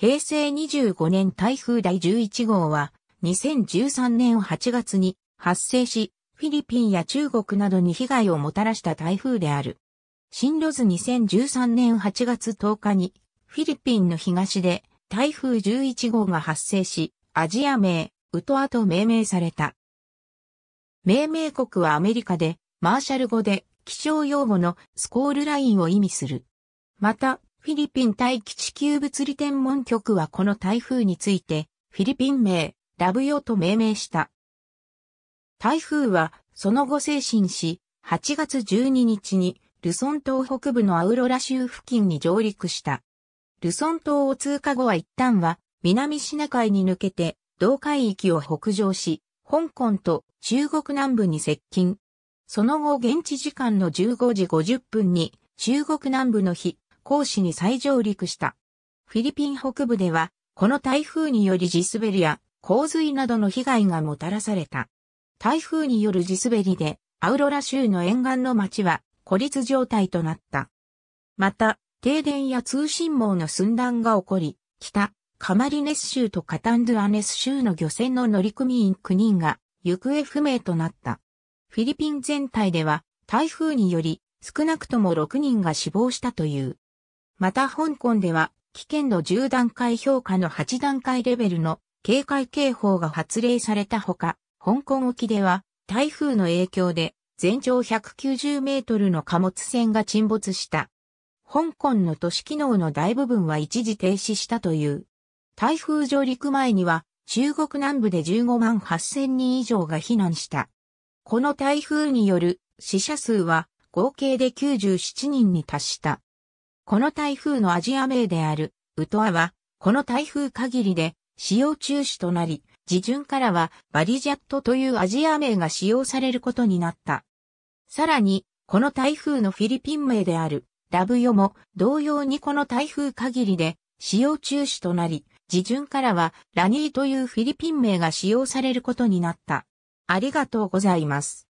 平成25年台風第11号は、2013年8月に発生し、フィリピンや中国などに被害をもたらした台風である。進路図2013年8月10日に、フィリピンの東で台風11号が発生し、アジア名、ウトアと命名された。命名国はアメリカで、マーシャル語で気象用語のスコールラインを意味する。また、フィリピン大気地球物理天文局はこの台風について、フィリピン名、ラブヨと命名した。台風は、その後精神し、8月12日に、ルソン島北部のアウロラ州付近に上陸した。ルソン島を通過後は一旦は、南シナ海に抜けて、同海域を北上し、香港と中国南部に接近。その後現地時間の15時50分に中国南部の日、甲子に再上陸した。フィリピン北部では、この台風により地滑りや洪水などの被害がもたらされた。台風による地滑りで、アウロラ州の沿岸の町は孤立状態となった。また、停電や通信網の寸断が起こり、北、カマリネス州とカタンドゥアネス州の漁船の乗組員9人が行方不明となった。フィリピン全体では台風により少なくとも6人が死亡したという。また香港では、危険度10段階評価の8段階レベルの警戒警報が発令されたほか、香港沖では台風の影響で全長190メートルの貨物船が沈没した。香港の都市機能の大部分は一時停止したという。台風上陸前には中国南部で15万8000人以上が避難した。この台風による死者数は合計で97人に達した。この台風のアジア名である、ウトアは、この台風限りで使用中止となり、自順からはバリジャットというアジア名が使用されることになった。さらに、この台風のフィリピン名である、ラブヨも同様にこの台風限りで使用中止となり、自順からはラニーというフィリピン名が使用されることになった。ありがとうございます。